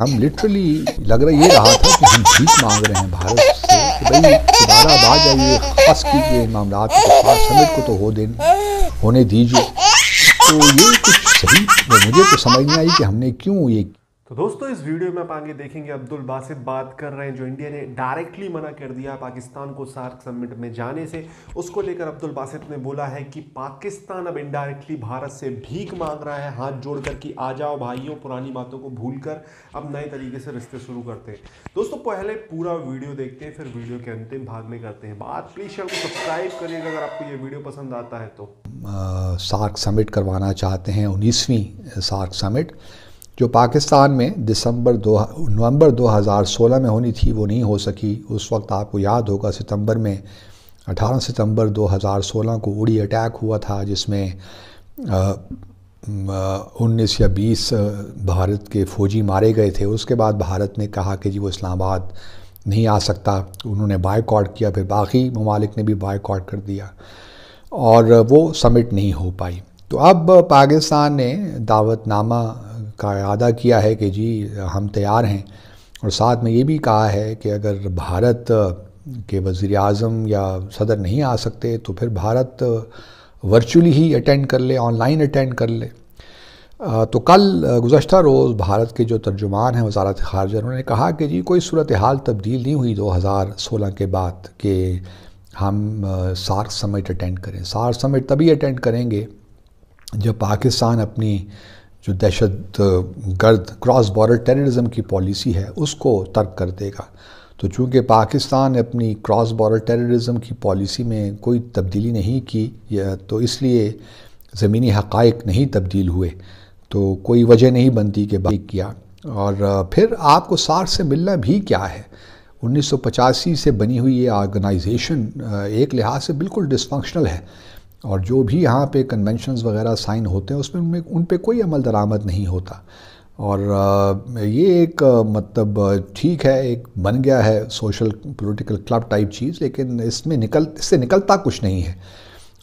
हम लिटरली लग रहा ये रहा था कि हम भीख मांग रहे हैं भारत से कि भाई दोबारा आ जाइए खास कीजिए इन खास समिट को तो हो दे होने दीजिए तो ये कुछ सही मुझे तो समझ नहीं आई कि हमने क्यों ये तो दोस्तों इस वीडियो में आप आगे देखेंगे अब्दुल बासित बात कर रहे हैं जो इंडिया ने डायरेक्टली मना कर दिया पाकिस्तान को सार्क समिट में जाने से उसको लेकर अब्दुल बासित ने बोला है कि पाकिस्तान अब इनडायरेक्टली भारत से भीख मांग रहा है हाथ जोड़ कर कि आ जाओ भाइयों पुरानी बातों को भूल कर अब नए तरीके से रिश्ते शुरू करते हैं दोस्तों पहले पूरा वीडियो देखते हैं फिर वीडियो के अंतिम भाग में करते हैं बात प्लीज़ शेयर को सब्सक्राइब करिएगा अगर आपको ये वीडियो पसंद आता है तो सार्क समिट करवाना चाहते हैं उन्नीसवीं सार्क समिट जो पाकिस्तान में दिसंबर दो नवंबर 2016 में होनी थी वो नहीं हो सकी उस वक्त आपको याद होगा सितंबर में 18 सितंबर 2016 को उड़ी अटैक हुआ था जिसमें उन्नीस या बीस भारत के फौजी मारे गए थे उसके बाद भारत ने कहा कि जी वो इस्लामाबाद नहीं आ सकता उन्होंने बायकॉट किया फिर बाकी ममालिक ने भी बायकॉट कर दिया और वो समिट नहीं हो पाई तो अब पाकिस्तान ने दावतनामा का अदा किया है कि जी हम तैयार हैं और साथ में ये भी कहा है कि अगर भारत के वज़ी अजम या सदर नहीं आ सकते तो फिर भारत वर्चुअली ही अटेंड कर ले ऑनलाइन अटेंड कर ले तो कल गुजशत रोज़ भारत के जो तर्जुमान हैं वजारत खारजा उन्होंने कहा कि जी कोई सूरत हाल तब्दील नहीं हुई 2016 के बाद कि हम सार्क समिट अटेंड करें सार्क समिट तभी अटेंड करेंगे जब पाकिस्तान अपनी जो दहशत गर्द क्रॉस बॉर्डर टेररिज्म की पॉलिसी है उसको तर्क कर देगा तो चूँकि पाकिस्तान ने अपनी क्रॉस बॉर्डर टेररिज्म की पॉलिसी में कोई तब्दीली नहीं की या तो इसलिए ज़मीनी हक़ाइक नहीं तब्दील हुए तो कोई वजह नहीं बनती कि बाइक किया और फिर आपको सार से मिलना भी क्या है 1985 से बनी हुई ये ऑर्गेनाइजेशन एक लिहाज से बिल्कुल डिसफंक्शनल है और जो भी यहाँ पे कन्वेंशंस वगैरह साइन होते हैं उसमें उनमें उन पर कोई अमल दरामद नहीं होता और ये एक मतलब ठीक है एक बन गया है सोशल पॉलिटिकल क्लब टाइप चीज़ लेकिन इसमें निकल इससे निकलता कुछ नहीं है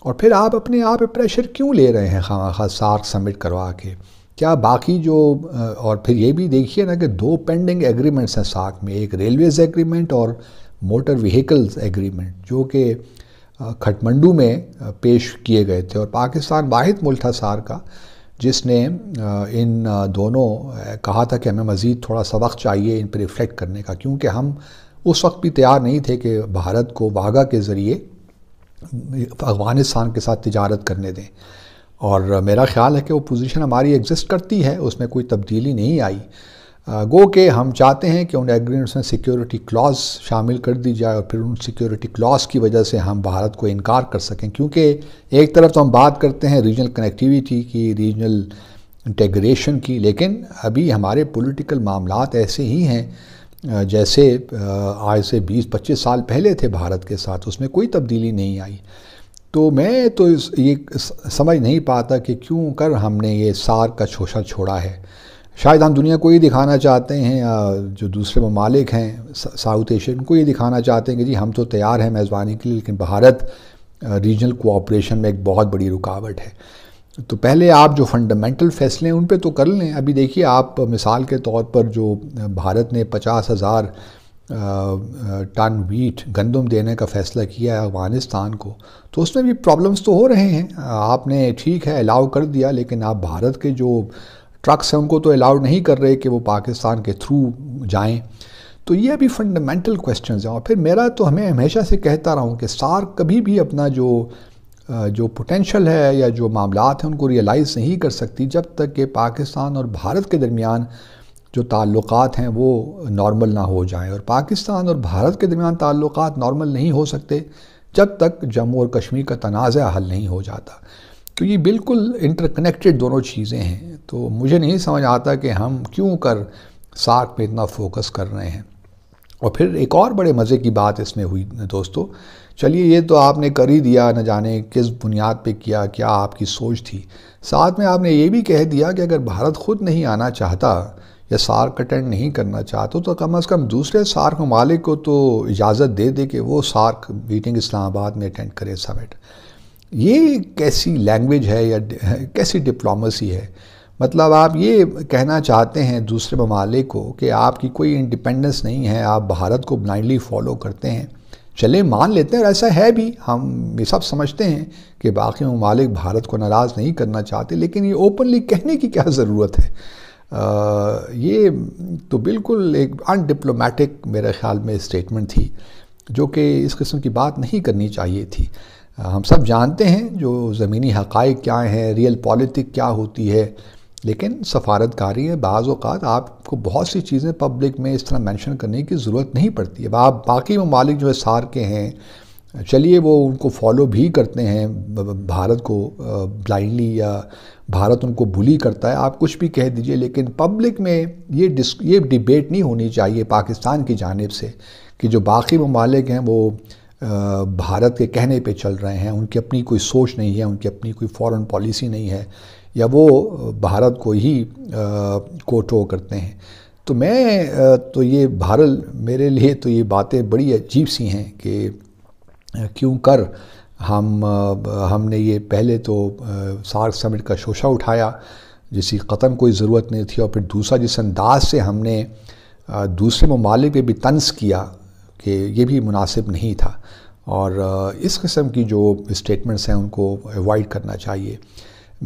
और फिर आप अपने आप प्रेशर क्यों ले रहे हैं खा खा सार्क सबमिट करवा के क्या बाकी जो और फिर ये भी देखिए ना कि दो पेंडिंग एग्रीमेंट्स हैं सार्क में एक रेलवेज़ एग्रीमेंट और मोटर व्हीकल्स एग्रीमेंट जो कि खटमंडू में पेश किए गए थे और पाकिस्तान वाहिद मुल्क था सार का जिसने इन दोनों कहा था कि हमें मज़ीद थोड़ा सा वक्त चाहिए इन पर रिफ्लेक्ट करने का क्योंकि हम उस वक्त भी तैयार नहीं थे कि भारत को वाघा के ज़रिए अफ़गानिस्तान के साथ तजारत करने दें और मेरा ख्याल है कि वो पोजीशन हमारी एग्जिस्ट करती है उसमें कोई तब्दीली नहीं आई गो के हम चाहते हैं कि उन एग्रीमेंट्स में सिक्योरिटी क्लॉज शामिल कर दी जाए और फिर उन सिक्योरिटी क्लॉज की वजह से हम भारत को इनकार कर सकें क्योंकि एक तरफ तो हम बात करते हैं रीजनल कनेक्टिविटी की रीजनल इंटेग्रेशन की लेकिन अभी हमारे पॉलिटिकल मामला ऐसे ही हैं जैसे आज से 20-25 साल पहले थे भारत के साथ उसमें कोई तब्दीली नहीं आई तो मैं तो इस ये समझ नहीं पाता कि क्यों कर हमने ये सार का शोषण छोड़ा है शायद हम दुनिया को ये दिखाना चाहते हैं जो दूसरे ममालिक हैं साउथ एशियन को ये दिखाना चाहते हैं कि जी हम तो तैयार हैं मेज़बानी के लिए लेकिन भारत रीजनल कोऑपरेशन में एक बहुत बड़ी रुकावट है तो पहले आप जो फंडामेंटल फैसले हैं उन पर तो कर लें अभी देखिए आप मिसाल के तौर पर जो भारत ने पचास हज़ार टन वीट गंदम देने का फ़ैसला किया है अफ़गानिस्तान को तो उसमें भी प्रॉब्लम्स तो हो रहे हैं आपने ठीक है अलाउ कर दिया लेकिन आप भारत के जो ट्रक्स हैं उनको तो अलाउड नहीं कर रहे कि वो पाकिस्तान के थ्रू जाएं तो ये अभी फंडामेंटल क्वेश्चन हैं और फिर मेरा तो हमें हमेशा से कहता रहा हूँ कि सार कभी भी अपना जो जो पोटेंशल है या जो मामलात हैं उनको रियलाइज़ नहीं कर सकती जब तक कि पाकिस्तान और भारत के दरमियान जो ताल्लुक हैं वो नॉर्मल ना हो जाएं और पाकिस्तान और भारत के दरमियान ताल्लुक नॉर्मल नहीं हो सकते जब तक जम्मू और कश्मीर का तनाज़ हल नहीं हो जाता तो ये बिल्कुल इंटरकनेक्टेड दोनों चीज़ें हैं तो मुझे नहीं समझ आता कि हम क्यों कर सार्क में इतना फोकस कर रहे हैं और फिर एक और बड़े मज़े की बात इसमें हुई दोस्तों चलिए ये तो आपने कर ही दिया न जाने किस बुनियाद पे किया क्या आपकी सोच थी साथ में आपने ये भी कह दिया कि अगर भारत खुद नहीं आना चाहता या सार्क अटेंड नहीं करना चाहते तो कम अज़ कम दूसरे सार्क ममालिक को तो इजाज़त दे दे कि वो सार्क मीटिंग इस्लामाबाद में अटेंड करे समिट ये कैसी लैंग्वेज है या कैसी डिप्लोमेसी है मतलब आप ये कहना चाहते हैं दूसरे ममालिक को कि आपकी कोई इंडिपेंडेंस नहीं है आप भारत को ब्लाइंडली फॉलो करते हैं चले मान लेते हैं और ऐसा है भी हम ये सब समझते हैं कि बाकी ममालिक भारत को नाराज़ नहीं करना चाहते लेकिन ये ओपनली कहने की क्या ज़रूरत है आ, ये तो बिल्कुल एक अनडिप्लोमेटिक मेरे ख्याल में स्टेटमेंट थी जो कि इस किस्म की बात नहीं करनी चाहिए थी हम सब जानते हैं जो ज़मीनी हक़ क्या हैं रियल पॉलिटिक क्या होती है लेकिन सफारतकारी है बाज़ अवत आपको बहुत सी चीज़ें पब्लिक में इस तरह मेंशन करने की ज़रूरत नहीं पड़ती अब आप बाकी ममालिक जो है सार के हैं चलिए वो उनको फॉलो भी करते हैं भारत को ब्लाइंडली या भारत उनको भूली करता है आप कुछ भी कह दीजिए लेकिन पब्लिक में ये डिस ये डिबेट नहीं होनी चाहिए पाकिस्तान की जानब से कि जो बाकी ममालिक हैं वो भारत के कहने पे चल रहे हैं उनकी अपनी कोई सोच नहीं है उनकी अपनी कोई फॉरेन पॉलिसी नहीं है या वो भारत को ही कोटो करते हैं तो मैं तो ये भारत मेरे लिए तो ये बातें बड़ी अजीब सी हैं कि क्यों कर हम हमने ये पहले तो सार्क समिट का शोशा उठाया जिसकी कतन कोई ज़रूरत नहीं थी और फिर दूसरा जिस अंदाज से हमने दूसरे ममालिक पे भी तंज किया कि ये भी मुनासिब नहीं था और इस किस्म की जो स्टेटमेंट्स हैं उनको अवॉइड करना चाहिए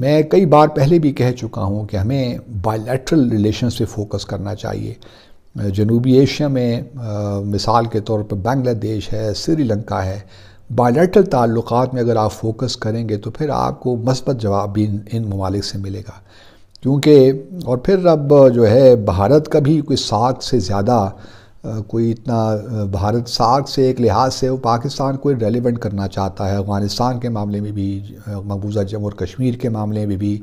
मैं कई बार पहले भी कह चुका हूँ कि हमें बायलैटरल रिलेशन पे फोकस करना चाहिए जनूबी एशिया में आ, मिसाल के तौर पर बांग्लादेश है श्रीलंका है बायलैटरल ताल्लुक़ में अगर आप फोकस करेंगे तो फिर आपको मस्बत जवाब भी इन, इन ममालिक से मिलेगा क्योंकि और फिर अब जो है भारत का भी कोई सात से ज़्यादा कोई इतना भारत साग से एक लिहाज से वो पाकिस्तान को रेलिवेंट करना चाहता है अफ़गानिस्तान के मामले में भी मकबूजा जम्मू और कश्मीर के मामले में भी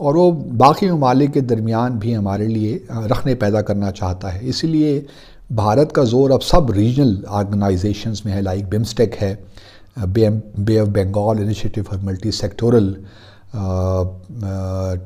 और वो बाकी ममालिक के दरमियान भी हमारे लिए रखने पैदा करना चाहता है इसीलिए भारत का ज़ोर अब सब रीजनल ऑर्गेनाइजेशंस में है लाइक बिम्स्टेक है bay bay of Bengal initiative for multi sectoral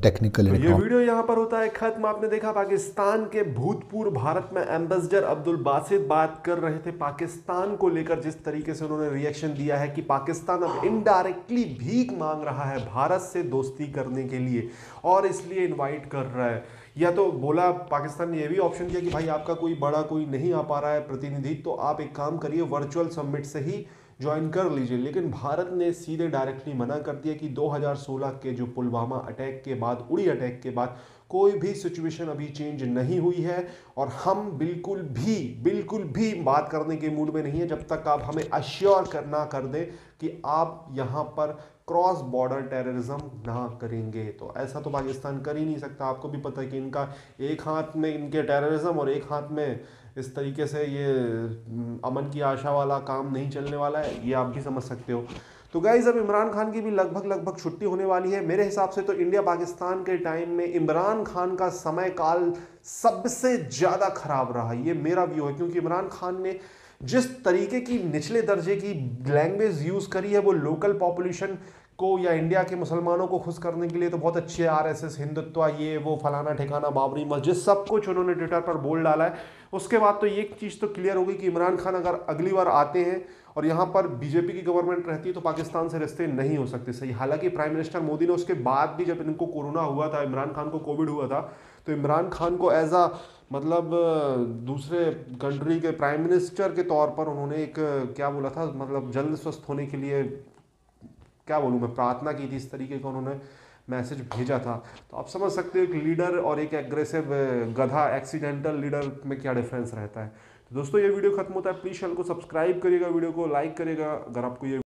technical तो ये वीडियो यहाँ पर होता है खत्म आपने देखा पाकिस्तान के भूतपूर्व भारत में एम्बेसडर अब्दुल बासित बात कर रहे थे पाकिस्तान को लेकर जिस तरीके से उन्होंने रिएक्शन दिया है कि पाकिस्तान अब इनडायरेक्टली भीख मांग रहा है भारत से दोस्ती करने के लिए और इसलिए इन्वाइट कर रहा है या तो बोला पाकिस्तान ने यह भी ऑप्शन दिया कि भाई आपका कोई बड़ा कोई नहीं आ पा रहा है प्रतिनिधि तो आप एक काम करिए वर्चुअल सबमिट से ही ज्वाइन कर लीजिए लेकिन भारत ने सीधे डायरेक्टली मना कर दिया कि 2016 के जो पुलवामा अटैक के बाद उड़ी अटैक के बाद कोई भी सिचुएशन अभी चेंज नहीं हुई है और हम बिल्कुल भी बिल्कुल भी बात करने के मूड में नहीं है जब तक आप हमें अश्योर करना कर दें कि आप यहाँ पर क्रॉस बॉर्डर टेररिज्म ना करेंगे तो ऐसा तो पाकिस्तान कर ही नहीं सकता आपको भी पता है कि इनका एक हाथ में इनके टेररिज्म और एक हाथ में इस तरीके से ये अमन की आशा वाला काम नहीं चलने वाला है ये आप भी समझ सकते हो तो गाइज अब इमरान खान की भी लगभग लगभग छुट्टी होने वाली है मेरे हिसाब से तो इंडिया पाकिस्तान के टाइम में इमरान खान का समय काल सबसे ज़्यादा खराब रहा ये मेरा व्यू है क्योंकि इमरान खान ने जिस तरीके की निचले दर्जे की लैंग्वेज यूज़ करी है वो लोकल पॉपुलेशन को या इंडिया के मुसलमानों को खुश करने के लिए तो बहुत अच्छे आर एस एस हिंदुत्व ये वो फलाना ठिकाना बाबरी मस्जिद सब कुछ उन्होंने ट्विटर पर बोल डाला है उसके बाद तो ये चीज़ तो क्लियर होगी कि इमरान खान अगर अगली बार आते हैं और यहाँ पर बीजेपी की गवर्नमेंट रहती है तो पाकिस्तान से रिश्ते नहीं हो सकते सही हालांकि प्राइम मिनिस्टर मोदी ने उसके बाद भी जब इनको कोरोना हुआ था इमरान खान को कोविड हुआ था तो इमरान खान को एज आ मतलब दूसरे कंट्री के प्राइम मिनिस्टर के तौर पर उन्होंने एक क्या बोला था मतलब जल्द स्वस्थ होने के लिए क्या बोलूँ मैं प्रार्थना की थी इस तरीके का उन्होंने मैसेज भेजा था तो आप समझ सकते हो एक लीडर और एक एग्रेसिव गधा एक्सीडेंटल लीडर में क्या डिफरेंस रहता है तो दोस्तों ये वीडियो खत्म होता है प्लीज़ चैनल को सब्सक्राइब करिएगा वीडियो को लाइक करिएगा अगर आपको ये